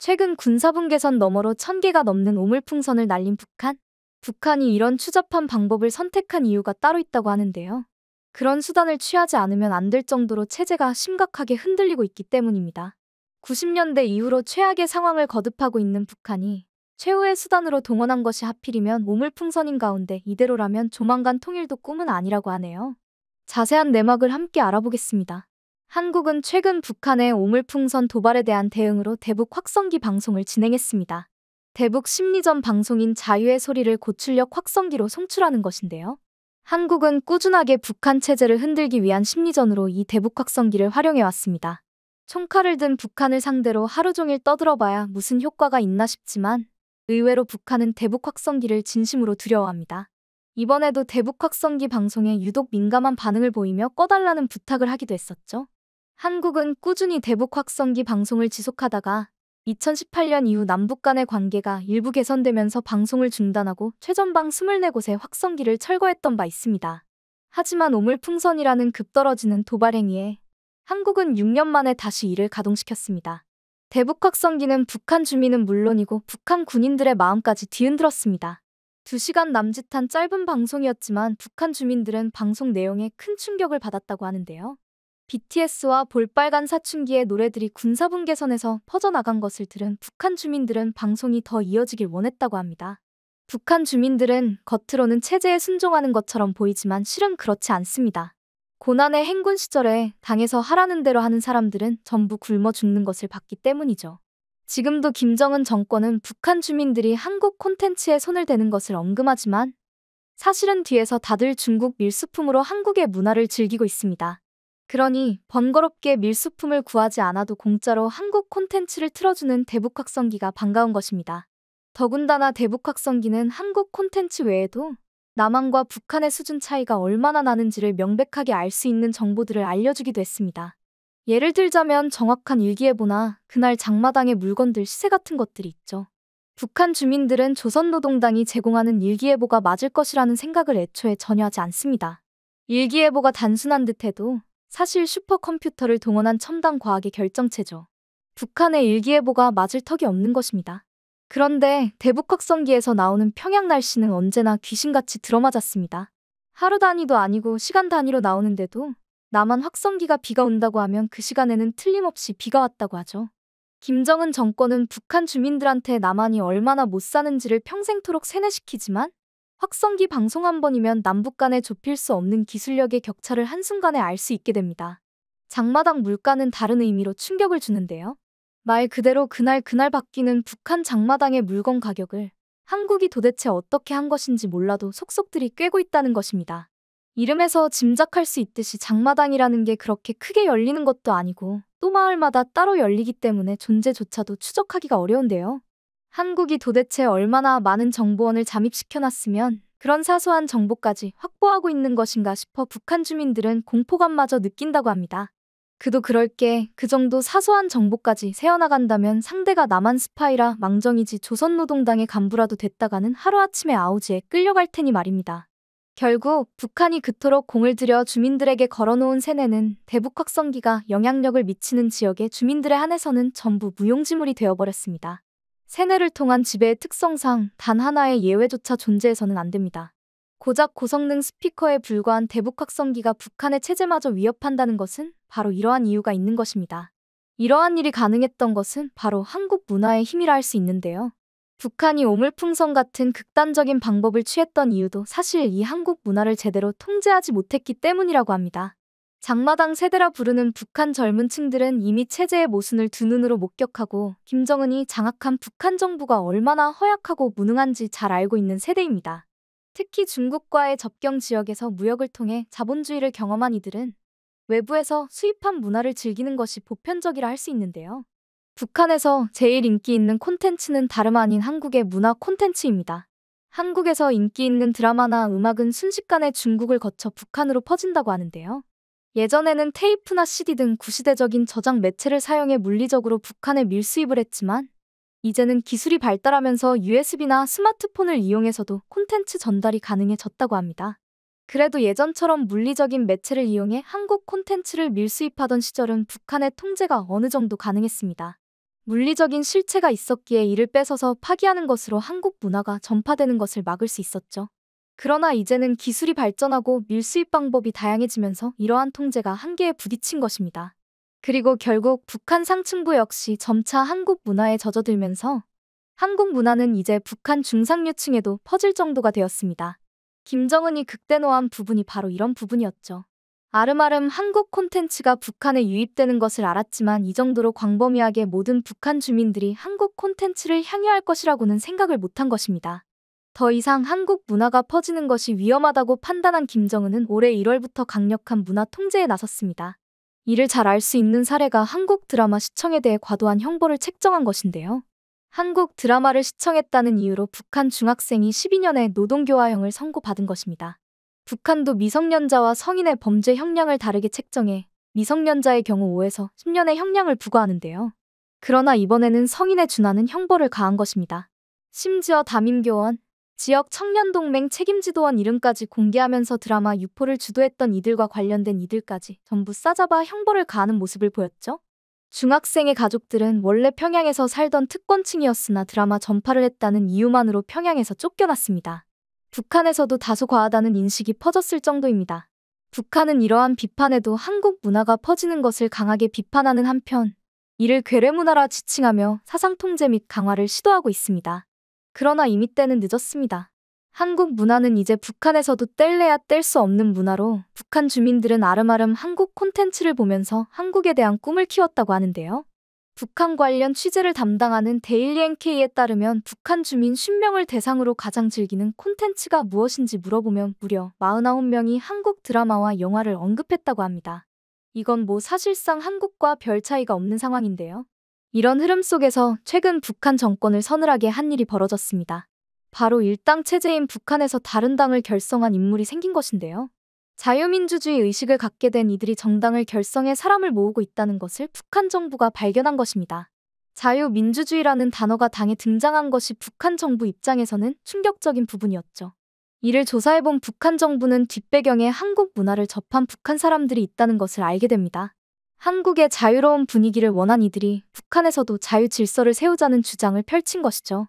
최근 군사분계선 너머로 1000개가 넘는 오물풍선을 날린 북한? 북한이 이런 추잡한 방법을 선택한 이유가 따로 있다고 하는데요. 그런 수단을 취하지 않으면 안 될 정도로 체제가 심각하게 흔들리고 있기 때문입니다. 90년대 이후로 최악의 상황을 거듭하고 있는 북한이 최후의 수단으로 동원한 것이 하필이면 오물풍선인 가운데 이대로라면 조만간 통일도 꿈은 아니라고 하네요. 자세한 내막을 함께 알아보겠습니다. 한국은 최근 북한의 오물풍선 도발에 대한 대응으로 대북 확성기 방송을 진행했습니다. 대북 심리전 방송인 자유의 소리를 고출력 확성기로 송출하는 것인데요. 한국은 꾸준하게 북한 체제를 흔들기 위한 심리전으로 이 대북 확성기를 활용해 왔습니다. 총칼을 든 북한을 상대로 하루 종일 떠들어봐야 무슨 효과가 있나 싶지만 의외로 북한은 대북 확성기를 진심으로 두려워합니다. 이번에도 대북 확성기 방송에 유독 민감한 반응을 보이며 꺼달라는 부탁을 하기도 했었죠. 한국은 꾸준히 대북 확성기 방송을 지속하다가 2018년 이후 남북 간의 관계가 일부 개선되면서 방송을 중단하고 최전방 24곳의 확성기를 철거했던 바 있습니다. 하지만 오물풍선이라는 급떨어지는 도발 행위에 한국은 6년 만에 다시 이를 가동시켰습니다. 대북 확성기는 북한 주민은 물론이고 북한 군인들의 마음까지 뒤흔들었습니다. 2시간 남짓한 짧은 방송이었지만 북한 주민들은 방송 내용에 큰 충격을 받았다고 하는데요. BTS와 볼빨간 사춘기의 노래들이 군사분계선에서 퍼져나간 것을 들은 북한 주민들은 방송이 더 이어지길 원했다고 합니다. 북한 주민들은 겉으로는 체제에 순종하는 것처럼 보이지만 실은 그렇지 않습니다. 고난의 행군 시절에 당에서 하라는 대로 하는 사람들은 전부 굶어 죽는 것을 봤기 때문이죠. 지금도 김정은 정권은 북한 주민들이 한국 콘텐츠에 손을 대는 것을 엄금하지만 사실은 뒤에서 다들 중국 밀수품으로 한국의 문화를 즐기고 있습니다. 그러니 번거롭게 밀수품을 구하지 않아도 공짜로 한국 콘텐츠를 틀어주는 대북확성기가 반가운 것입니다. 더군다나 대북확성기는 한국 콘텐츠 외에도 남한과 북한의 수준 차이가 얼마나 나는지를 명백하게 알 수 있는 정보들을 알려주기도 했습니다. 예를 들자면 정확한 일기예보나 그날 장마당의 물건들 시세 같은 것들이 있죠. 북한 주민들은 조선노동당이 제공하는 일기예보가 맞을 것이라는 생각을 애초에 전혀 하지 않습니다. 일기예보가 단순한 듯해도 사실 슈퍼컴퓨터를 동원한 첨단 과학의 결정체죠. 북한의 일기예보가 맞을 턱이 없는 것입니다. 그런데 대북 확성기에서 나오는 평양 날씨는 언제나 귀신같이 들어맞았습니다. 하루 단위도 아니고 시간 단위로 나오는데도 남한 확성기가 비가 온다고 하면 그 시간에는 틀림없이 비가 왔다고 하죠. 김정은 정권은 북한 주민들한테 남한이 얼마나 못 사는지를 평생토록 세뇌시키지만 확성기 방송 한 번이면 남북 간에 좁힐 수 없는 기술력의 격차를 한순간에 알 수 있게 됩니다. 장마당 물가는 다른 의미로 충격을 주는데요. 말 그대로 그날 그날 바뀌는 북한 장마당의 물건 가격을 한국이 도대체 어떻게 한 것인지 몰라도 속속들이 꿰고 있다는 것입니다. 이름에서 짐작할 수 있듯이 장마당이라는 게 그렇게 크게 열리는 것도 아니고 또 마을마다 따로 열리기 때문에 존재조차도 추적하기가 어려운데요. 한국이 도대체 얼마나 많은 정보원을 잠입시켜놨으면 그런 사소한 정보까지 확보하고 있는 것인가 싶어 북한 주민들은 공포감마저 느낀다고 합니다. 그도 그럴 게 그 정도 사소한 정보까지 새어나간다면 상대가 남한 스파이라 망정이지 조선노동당의 간부라도 됐다가는 하루아침에 아우지에 끌려갈 테니 말입니다. 결국 북한이 그토록 공을 들여 주민들에게 걸어놓은 세뇌는 대북 확성기가 영향력을 미치는 지역의 주민들에 한해서는 전부 무용지물이 되어버렸습니다. 세뇌를 통한 지배의 특성상 단 하나의 예외조차 존재해서는 안 됩니다. 고작 고성능 스피커에 불과한 대북 확성기가 북한의 체제마저 위협한다는 것은 바로 이러한 이유가 있는 것입니다. 이러한 일이 가능했던 것은 바로 한국 문화의 힘이라 할 수 있는데요. 북한이 오물풍선 같은 극단적인 방법을 취했던 이유도 사실 이 한국 문화를 제대로 통제하지 못했기 때문이라고 합니다. 장마당 세대라 부르는 북한 젊은 층들은 이미 체제의 모순을 두 눈으로 목격하고 김정은이 장악한 북한 정부가 얼마나 허약하고 무능한지 잘 알고 있는 세대입니다. 특히 중국과의 접경 지역에서 무역을 통해 자본주의를 경험한 이들은 외부에서 수입한 문화를 즐기는 것이 보편적이라 할 수 있는데요. 북한에서 제일 인기 있는 콘텐츠는 다름 아닌 한국의 문화 콘텐츠입니다. 한국에서 인기 있는 드라마나 음악은 순식간에 중국을 거쳐 북한으로 퍼진다고 하는데요. 예전에는 테이프나 CD 등 구시대적인 저장 매체를 사용해 물리적으로 북한에 밀수입을 했지만 이제는 기술이 발달하면서 USB나 스마트폰을 이용해서도 콘텐츠 전달이 가능해졌다고 합니다. 그래도 예전처럼 물리적인 매체를 이용해 한국 콘텐츠를 밀수입하던 시절은 북한의 통제가 어느 정도 가능했습니다. 물리적인 실체가 있었기에 이를 뺏어서 파기하는 것으로 한국 문화가 전파되는 것을 막을 수 있었죠. 그러나 이제는 기술이 발전하고 밀수입 방법이 다양해지면서 이러한 통제가 한계에 부딪힌 것입니다. 그리고 결국 북한 상층부 역시 점차 한국 문화에 젖어들면서 한국 문화는 이제 북한 중상류층에도 퍼질 정도가 되었습니다. 김정은이 극대노한 부분이 바로 이런 부분이었죠. 아름아름 한국 콘텐츠가 북한에 유입되는 것을 알았지만 이 정도로 광범위하게 모든 북한 주민들이 한국 콘텐츠를 향유할 것이라고는 생각을 못한 것입니다. 더 이상 한국 문화가 퍼지는 것이 위험하다고 판단한 김정은은 올해 1월부터 강력한 문화 통제에 나섰습니다. 이를 잘 알 수 있는 사례가 한국 드라마 시청에 대해 과도한 형벌을 책정한 것인데요. 한국 드라마를 시청했다는 이유로 북한 중학생이 12년의 노동교화형을 선고받은 것입니다. 북한도 미성년자와 성인의 범죄 형량을 다르게 책정해 미성년자의 경우 5에서 10년의 형량을 부과하는데요. 그러나 이번에는 성인에 준하는 형벌을 가한 것입니다. 심지어 담임교원, 지역 청년동맹 책임지도원 이름까지 공개하면서 드라마 유포를 주도했던 이들과 관련된 이들까지 전부 싸잡아 형벌을 가하는 모습을 보였죠. 중학생의 가족들은 원래 평양에서 살던 특권층이었으나 드라마 전파를 했다는 이유만으로 평양에서 쫓겨났습니다. 북한에서도 다소 과하다는 인식이 퍼졌을 정도입니다. 북한은 이러한 비판에도 한국 문화가 퍼지는 것을 강하게 비판하는 한편 이를 괴뢰문화라 지칭하며 사상통제 및 강화를 시도하고 있습니다. 그러나 이미 때는 늦었습니다. 한국 문화는 이제 북한에서도 뗄래야 뗄 수 없는 문화로 북한 주민들은 아름아름 한국 콘텐츠를 보면서 한국에 대한 꿈을 키웠다고 하는데요. 북한 관련 취재를 담당하는 데일리 NK에 따르면 북한 주민 10명을 대상으로 가장 즐기는 콘텐츠가 무엇인지 물어보면 무려 49명이 한국 드라마와 영화를 언급했다고 합니다. 이건 뭐 사실상 한국과 별 차이가 없는 상황인데요. 이런 흐름 속에서 최근 북한 정권을 서늘하게 한 일이 벌어졌습니다. 바로 일당 체제인 북한에서 다른 당을 결성한 인물이 생긴 것인데요. 자유민주주의 의식을 갖게 된 이들이 정당을 결성해 사람을 모으고 있다는 것을 북한 정부가 발견한 것입니다. 자유민주주의라는 단어가 당에 등장한 것이 북한 정부 입장에서는 충격적인 부분이었죠. 이를 조사해본 북한 정부는 뒷배경에 한국 문화를 접한 북한 사람들이 있다는 것을 알게 됩니다. 한국의 자유로운 분위기를 원한 이들이 북한에서도 자유 질서를 세우자는 주장을 펼친 것이죠.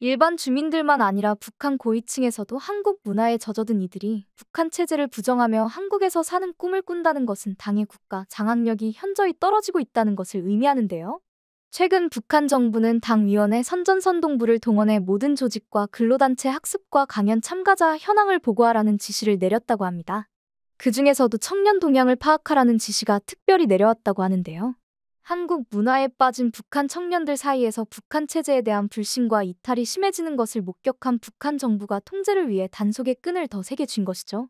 일반 주민들만 아니라 북한 고위층에서도 한국 문화에 젖어든 이들이 북한 체제를 부정하며 한국에서 사는 꿈을 꾼다는 것은 당의 국가 장악력이 현저히 떨어지고 있다는 것을 의미하는데요. 최근 북한 정부는 당위원회 선전선동부를 동원해 모든 조직과 근로단체 학습과 강연 참가자 현황을 보고하라는 지시를 내렸다고 합니다. 그 중에서도 청년 동향을 파악하라는 지시가 특별히 내려왔다고 하는데요. 한국 문화에 빠진 북한 청년들 사이에서 북한 체제에 대한 불신과 이탈이 심해지는 것을 목격한 북한 정부가 통제를 위해 단속의 끈을 더 세게 쥔 것이죠.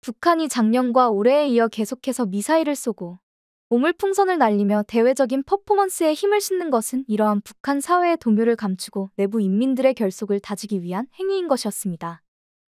북한이 작년과 올해에 이어 계속해서 미사일을 쏘고 오물풍선을 날리며 대외적인 퍼포먼스에 힘을 싣는 것은 이러한 북한 사회의 동요를 감추고 내부 인민들의 결속을 다지기 위한 행위인 것이었습니다.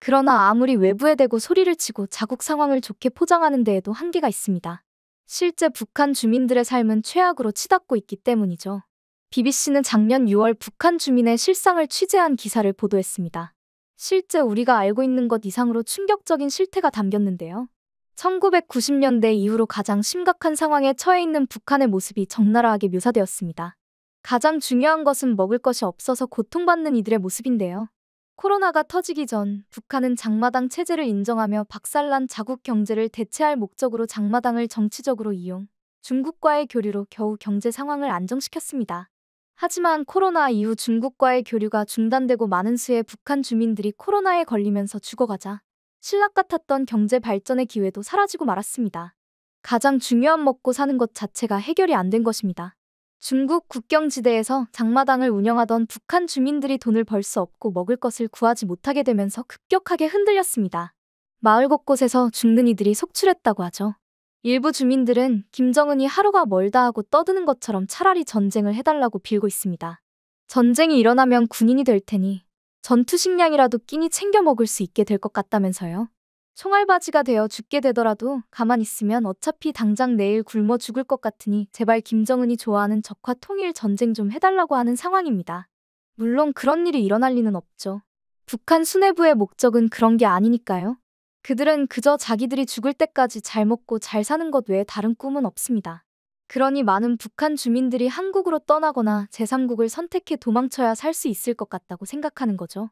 그러나 아무리 외부에 대고 소리를 치고 자국 상황을 좋게 포장하는 데에도 한계가 있습니다. 실제 북한 주민들의 삶은 최악으로 치닫고 있기 때문이죠. BBC는 작년 6월 북한 주민의 실상을 취재한 기사를 보도했습니다. 실제 우리가 알고 있는 것 이상으로 충격적인 실태가 담겼는데요. 1990년대 이후로 가장 심각한 상황에 처해 있는 북한의 모습이 적나라하게 묘사되었습니다. 가장 중요한 것은 먹을 것이 없어서 고통받는 이들의 모습인데요. 코로나가 터지기 전 북한은 장마당 체제를 인정하며 박살난 자국 경제를 대체할 목적으로 장마당을 정치적으로 이용, 중국과의 교류로 겨우 경제 상황을 안정시켰습니다. 하지만 코로나 이후 중국과의 교류가 중단되고 많은 수의 북한 주민들이 코로나에 걸리면서 죽어가자 신락 같았던 경제 발전의 기회도 사라지고 말았습니다. 가장 중요한 먹고 사는 것 자체가 해결이 안 된 것입니다. 중국 국경지대에서 장마당을 운영하던 북한 주민들이 돈을 벌 수 없고 먹을 것을 구하지 못하게 되면서 급격하게 흔들렸습니다. 마을 곳곳에서 죽는 이들이 속출했다고 하죠. 일부 주민들은 김정은이 하루가 멀다 하고 떠드는 것처럼 차라리 전쟁을 해달라고 빌고 있습니다. 전쟁이 일어나면 군인이 될 테니 전투식량이라도 끼니 챙겨 먹을 수 있게 될 것 같다면서요. 총알바지가 되어 죽게 되더라도 가만 있으면 어차피 당장 내일 굶어 죽을 것 같으니 제발 김정은이 좋아하는 적화 통일 전쟁 좀 해달라고 하는 상황입니다. 물론 그런 일이 일어날 리는 없죠. 북한 수뇌부의 목적은 그런 게 아니니까요. 그들은 그저 자기들이 죽을 때까지 잘 먹고 잘 사는 것 외에 다른 꿈은 없습니다. 그러니 많은 북한 주민들이 한국으로 떠나거나 제3국을 선택해 도망쳐야 살 수 있을 것 같다고 생각하는 거죠.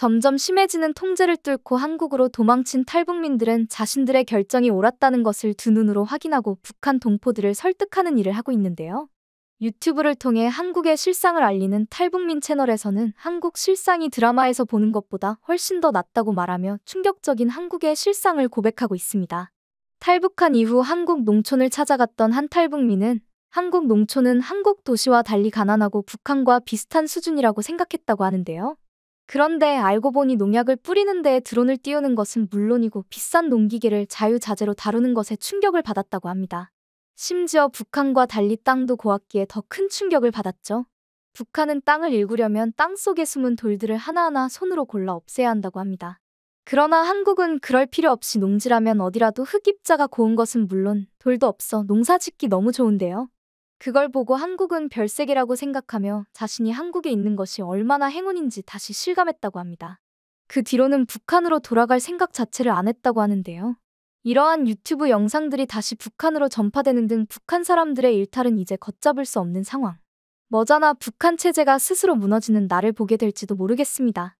점점 심해지는 통제를 뚫고 한국으로 도망친 탈북민들은 자신들의 결정이 옳았다는 것을 두 눈으로 확인하고 북한 동포들을 설득하는 일을 하고 있는데요. 유튜브를 통해 한국의 실상을 알리는 탈북민 채널에서는 한국 실상이 드라마에서 보는 것보다 훨씬 더 낫다고 말하며 충격적인 한국의 실상을 고백하고 있습니다. 탈북한 이후 한국 농촌을 찾아갔던 한 탈북민은 한국 농촌은 한국 도시와 달리 가난하고 북한과 비슷한 수준이라고 생각했다고 하는데요. 그런데 알고 보니 농약을 뿌리는 데에 드론을 띄우는 것은 물론이고 비싼 농기계를 자유자재로 다루는 것에 충격을 받았다고 합니다. 심지어 북한과 달리 땅도 고압기에 더 큰 충격을 받았죠. 북한은 땅을 일구려면 땅 속에 숨은 돌들을 하나하나 손으로 골라 없애야 한다고 합니다. 그러나 한국은 그럴 필요 없이 농지라면 어디라도 흙입자가 고운 것은 물론 돌도 없어 농사 짓기 너무 좋은데요. 그걸 보고 한국은 별세계라고 생각하며 자신이 한국에 있는 것이 얼마나 행운인지 다시 실감했다고 합니다. 그 뒤로는 북한으로 돌아갈 생각 자체를 안 했다고 하는데요. 이러한 유튜브 영상들이 다시 북한으로 전파되는 등 북한 사람들의 일탈은 이제 걷잡을 수 없는 상황. 머자나 북한 체제가 스스로 무너지는 나를 보게 될지도 모르겠습니다.